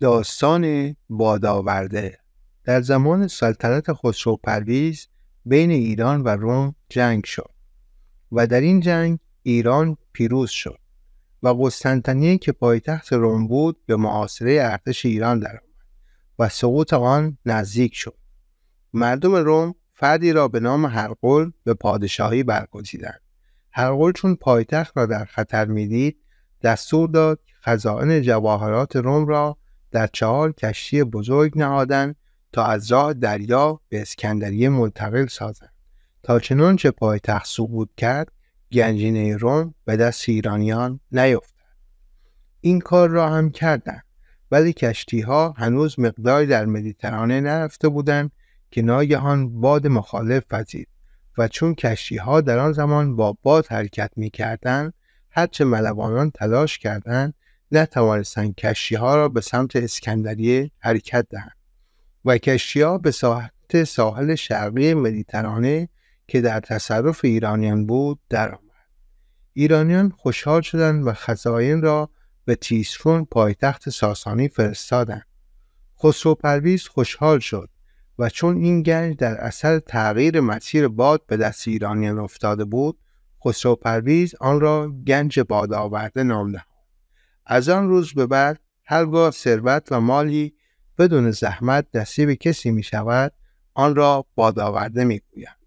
داستان بادآورده در زمان سلطنت خسرو پرویز بین ایران و روم جنگ شد و در این جنگ ایران پیروز شد و قسطنطنیه که پایتخت روم بود به معاصره ارتش ایران درآمد و سقوط آن نزدیک شد مردم روم فردی را به نام هرقل به پادشاهی برگزیدند هرقل چون پایتخت را در خطر میدید دستور داد خزائن جواهرات روم را در چهار کشتی بزرگ نهادند تا از راه دریا به اسکندریه منتقل سازند تا چنانچه پایتخت سقوط کرد گنجینه روم به دست ایرانیان نیفتد این کار را هم کردند ولی کشتی ها هنوز مقداری در مدیترانه نرفته بودند که ناگهان باد مخالف وزید و چون کشتی ها در آن زمان با باد حرکت می کردند هرچه ملوانان تلاش کردند نتوانستند کشتی ها را به سمت اسکندریه حرکت دهند و کشتی ها به ساحت ساحل شرقی مدیترانه که در تصرف ایرانیان بود آمد ایرانیان خوشحال شدند و خزاین را به تیسفون پایتخت ساسانی فرستادند خسرو پرویز خوشحال شد و چون این گنج در اثر تغییر مسیر باد به دست ایرانیان افتاده بود خسرو پرویز آن را گنج باد آورده نام از آن روز به بعد هرگاه ثروت و مالی بدون زحمت به کسی می شود آن را بادآورده می گویم.